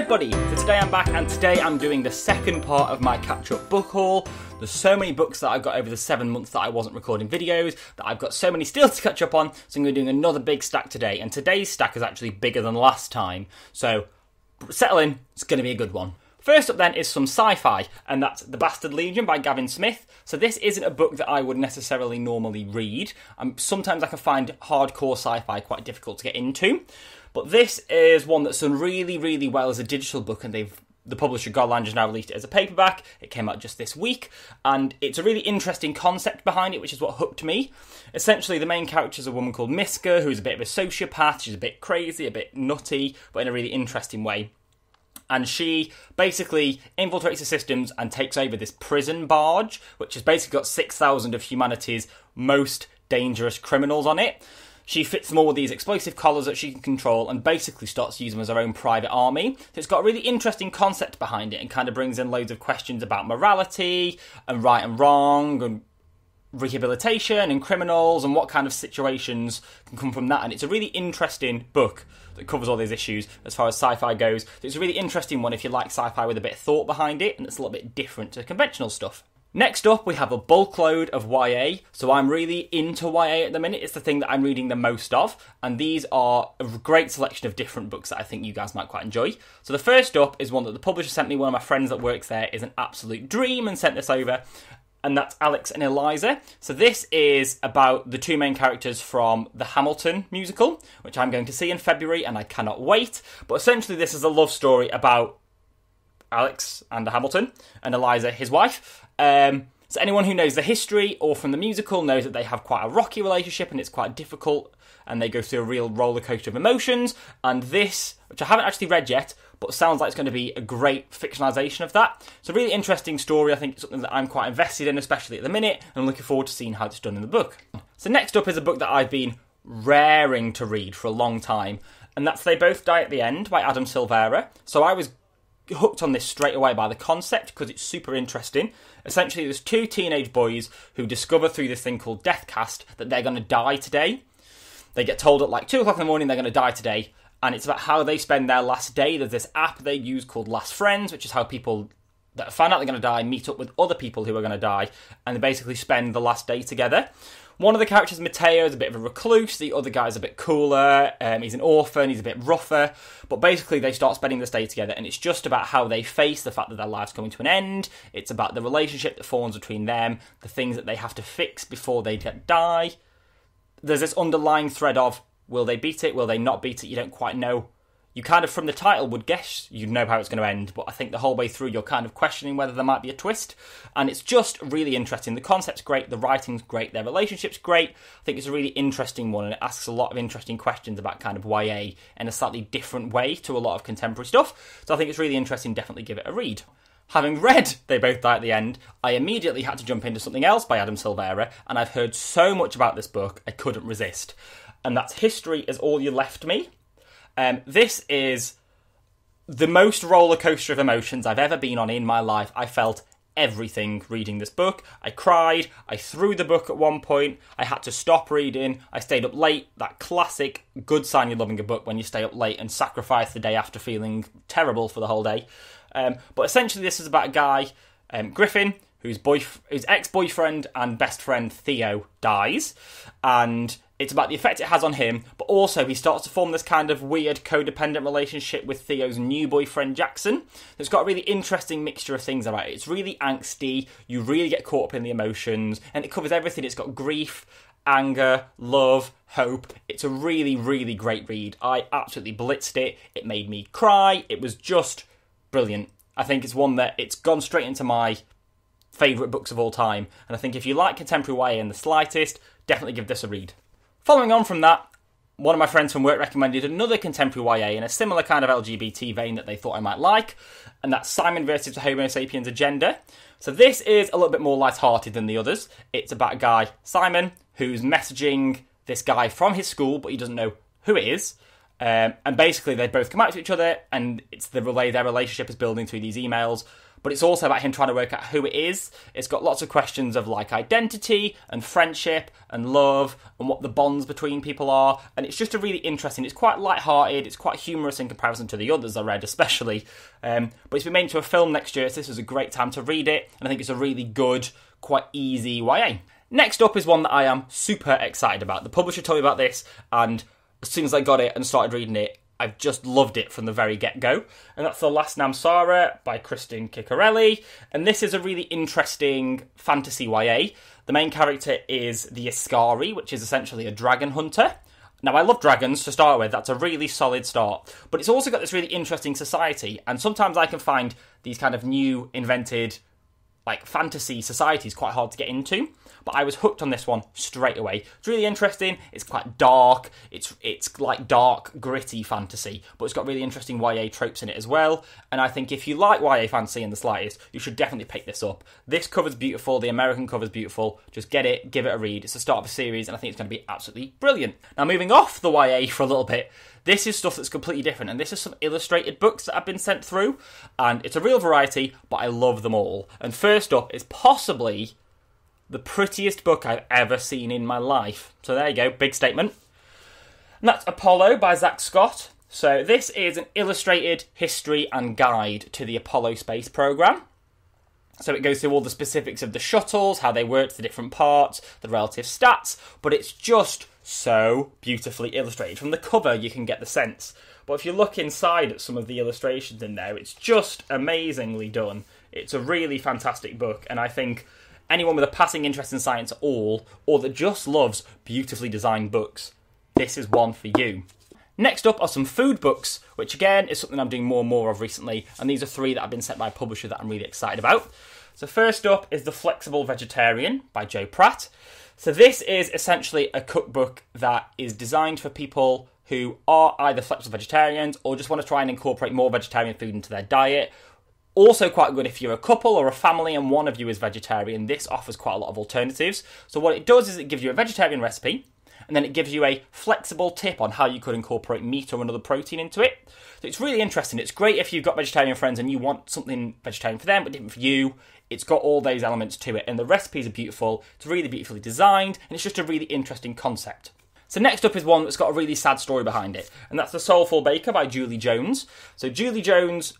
everybody! So today I'm back and today I'm doing the second part of my catch-up book haul. There's so many books that I've got over the seven months that I wasn't recording videos that I've got so many still to catch up on, so I'm going to be doing another big stack today. And today's stack is actually bigger than last time, so settle in, it's going to be a good one. First up then is some sci-fi, and that's The Bastard Legion by Gavin Smith. So this isn't a book that I would necessarily normally read. Um, sometimes I can find hardcore sci-fi quite difficult to get into. But this is one that's done really, really well as a digital book, and they've the publisher Garland has now released it as a paperback. It came out just this week, and it's a really interesting concept behind it, which is what hooked me. Essentially, the main character is a woman called Miska, who's a bit of a sociopath. She's a bit crazy, a bit nutty, but in a really interesting way. And she basically infiltrates the systems and takes over this prison barge, which has basically got 6,000 of humanity's most dangerous criminals on it. She fits them all with these explosive collars that she can control and basically starts using them as her own private army. So it's got a really interesting concept behind it and kind of brings in loads of questions about morality and right and wrong and rehabilitation and criminals and what kind of situations can come from that. And it's a really interesting book that covers all these issues as far as sci fi goes. So it's a really interesting one if you like sci fi with a bit of thought behind it and it's a little bit different to conventional stuff. Next up, we have a bulk load of YA. So I'm really into YA at the minute. It's the thing that I'm reading the most of. And these are a great selection of different books that I think you guys might quite enjoy. So the first up is one that the publisher sent me. One of my friends that works there is an absolute dream and sent this over. And that's Alex and Eliza. So this is about the two main characters from the Hamilton musical, which I'm going to see in February and I cannot wait. But essentially, this is a love story about Alex and Hamilton, and Eliza, his wife. Um, so anyone who knows the history or from the musical knows that they have quite a rocky relationship and it's quite difficult, and they go through a real rollercoaster of emotions. And this, which I haven't actually read yet, but sounds like it's going to be a great fictionalization of that. It's a really interesting story. I think it's something that I'm quite invested in, especially at the minute, and I'm looking forward to seeing how it's done in the book. So next up is a book that I've been raring to read for a long time, and that's They Both Die at the End by Adam Silvera. So I was hooked on this straight away by the concept because it's super interesting. Essentially, there's two teenage boys who discover through this thing called Deathcast that they're going to die today. They get told at like 2 o'clock in the morning they're going to die today, and it's about how they spend their last day. There's this app they use called Last Friends, which is how people that find out they're going to die meet up with other people who are going to die, and they basically spend the last day together. One of the characters, Mateo, is a bit of a recluse. The other guy's a bit cooler. Um, he's an orphan. He's a bit rougher. But basically, they start spending this day together, and it's just about how they face the fact that their life's coming to an end. It's about the relationship that forms between them, the things that they have to fix before they die. There's this underlying thread of will they beat it? Will they not beat it? You don't quite know you kind of from the title would guess you know how it's going to end, but I think the whole way through you're kind of questioning whether there might be a twist. And it's just really interesting. The concept's great, the writing's great, their relationship's great. I think it's a really interesting one and it asks a lot of interesting questions about kind of YA in a slightly different way to a lot of contemporary stuff. So I think it's really interesting. Definitely give it a read. Having read They Both Die at the End, I immediately had to jump into something else by Adam Silvera, and I've heard so much about this book, I couldn't resist. And that's History is All You Left Me um, this is the most roller coaster of emotions I've ever been on in my life. I felt everything reading this book. I cried. I threw the book at one point. I had to stop reading. I stayed up late. That classic good sign you're loving a book when you stay up late and sacrifice the day after feeling terrible for the whole day. Um, but essentially, this is about a guy, um, Griffin, whose boyf- whose ex boyfriend and best friend Theo dies, and it's about the effect it has on him, but also he starts to form this kind of weird codependent relationship with Theo's new boyfriend Jackson. It's got a really interesting mixture of things about it. It's really angsty, you really get caught up in the emotions, and it covers everything. It's got grief, anger, love, hope. It's a really, really great read. I absolutely blitzed it. It made me cry. It was just brilliant. I think it's one that it's gone straight into my favourite books of all time. And I think if you like contemporary YA in the slightest, definitely give this a read. Following on from that, one of my friends from work recommended another contemporary YA in a similar kind of LGBT vein that they thought I might like, and that's Simon versus the Homo sapiens agenda. So this is a little bit more light-hearted than the others. It's about a guy, Simon, who's messaging this guy from his school, but he doesn't know who it is. Um, and basically, they both come out to each other, and it's the relay their relationship is building through these emails but it's also about him trying to work out who it is. It's got lots of questions of like identity and friendship and love and what the bonds between people are. And it's just a really interesting, it's quite light-hearted, it's quite humorous in comparison to the others I read, especially. Um, but it's been made into a film next year, so this is a great time to read it. And I think it's a really good, quite easy YA. Next up is one that I am super excited about. The publisher told me about this, and as soon as I got it and started reading it, I've just loved it from the very get go. And that's The Last Namsara by Christine Ciccarelli. And this is a really interesting fantasy YA. The main character is the Iskari, which is essentially a dragon hunter. Now, I love dragons to start with, that's a really solid start. But it's also got this really interesting society, and sometimes I can find these kind of new, invented like fantasy society is quite hard to get into. But I was hooked on this one straight away. It's really interesting. It's quite dark. It's it's like dark, gritty fantasy, but it's got really interesting YA tropes in it as well. And I think if you like YA fantasy in the slightest, you should definitely pick this up. This cover's beautiful. The American cover's beautiful. Just get it, give it a read. It's the start of a series, and I think it's going to be absolutely brilliant. Now, moving off the YA for a little bit, this is stuff that's completely different, and this is some illustrated books that I've been sent through, and it's a real variety, but I love them all. And first First up, is possibly the prettiest book I've ever seen in my life. So there you go, big statement. And that's Apollo by Zach Scott. So this is an illustrated history and guide to the Apollo space program. So it goes through all the specifics of the shuttles, how they worked, the different parts, the relative stats, but it's just so beautifully illustrated. From the cover, you can get the sense but if you look inside at some of the illustrations in there, it's just amazingly done. It's a really fantastic book, and I think anyone with a passing interest in science at all, or that just loves beautifully designed books, this is one for you. Next up are some food books, which again is something I'm doing more and more of recently, and these are three that have been sent by a publisher that I'm really excited about. So, first up is The Flexible Vegetarian by Joe Pratt. So, this is essentially a cookbook that is designed for people who are either flexible vegetarians or just want to try and incorporate more vegetarian food into their diet. Also, quite good if you're a couple or a family and one of you is vegetarian. This offers quite a lot of alternatives. So, what it does is it gives you a vegetarian recipe and then it gives you a flexible tip on how you could incorporate meat or another protein into it. So, it's really interesting. It's great if you've got vegetarian friends and you want something vegetarian for them but different for you. It's got all those elements to it, and the recipes are beautiful. It's really beautifully designed, and it's just a really interesting concept. So next up is one that's got a really sad story behind it, and that's The Soulful Baker by Julie Jones. So Julie Jones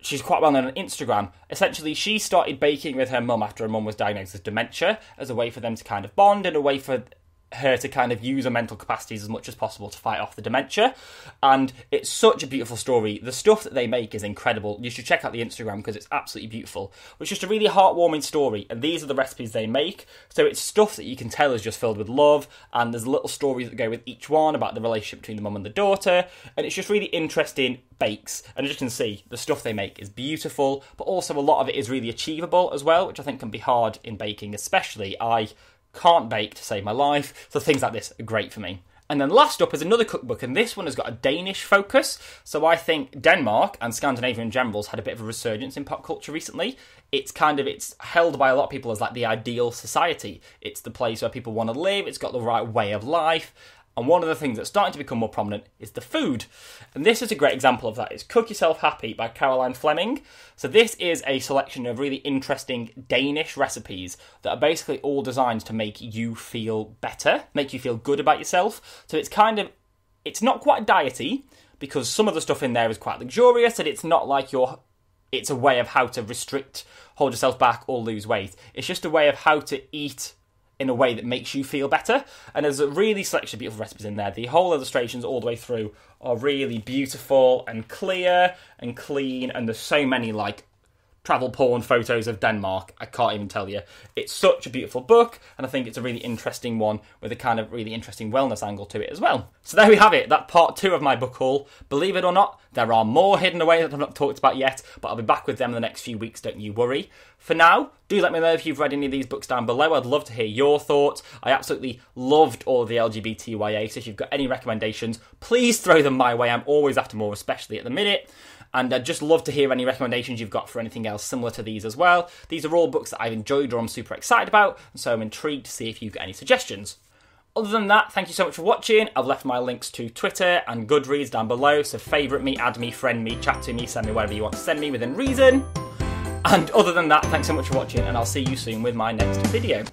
she's quite well known on Instagram. Essentially, she started baking with her mum after her mum was diagnosed with dementia as a way for them to kind of bond and a way for her to kind of use her mental capacities as much as possible to fight off the dementia. And it's such a beautiful story. The stuff that they make is incredible. You should check out the Instagram because it's absolutely beautiful. It's just a really heartwarming story. And these are the recipes they make. So it's stuff that you can tell is just filled with love. And there's little stories that go with each one about the relationship between the mum and the daughter. And it's just really interesting bakes. And as you can see, the stuff they make is beautiful, but also a lot of it is really achievable as well, which I think can be hard in baking, especially. I can't bake to save my life. So things like this are great for me. And then last up is another cookbook, and this one has got a Danish focus. So I think Denmark and Scandinavia in general's had a bit of a resurgence in pop culture recently. It's kind of it's held by a lot of people as like the ideal society. It's the place where people want to live. It's got the right way of life, and one of the things that's starting to become more prominent is the food. And this is a great example of that. It's Cook Yourself Happy by Caroline Fleming. So this is a selection of really interesting Danish recipes that are basically all designed to make you feel better, make you feel good about yourself. So it's kind of it's not quite diety because some of the stuff in there is quite luxurious and it's not like your it's a way of how to restrict, hold yourself back or lose weight. It's just a way of how to eat in a way that makes you feel better. And there's a really selection of beautiful recipes in there. The whole illustrations all the way through are really beautiful and clear and clean, and there's so many like travel porn photos of Denmark. I can't even tell you. It's such a beautiful book, and I think it's a really interesting one with a kind of really interesting wellness angle to it as well. So there we have it. That part two of my book haul. Believe it or not, there are more hidden away that I've not talked about yet, but I'll be back with them in the next few weeks. Don't you worry. For now, do let me know if you've read any of these books down below. I'd love to hear your thoughts. I absolutely loved all the LGBTYA. So if you've got any recommendations, please throw them my way. I'm always after more, especially at the minute. And I'd just love to hear any recommendations you've got for anything else similar to these as well. These are all books that I've enjoyed or I'm super excited about, and so I'm intrigued to see if you've got any suggestions. Other than that, thank you so much for watching. I've left my links to Twitter and Goodreads down below, so favourite me, add me, friend me, chat to me, send me whatever you want to send me within reason. And other than that, thanks so much for watching, and I'll see you soon with my next video.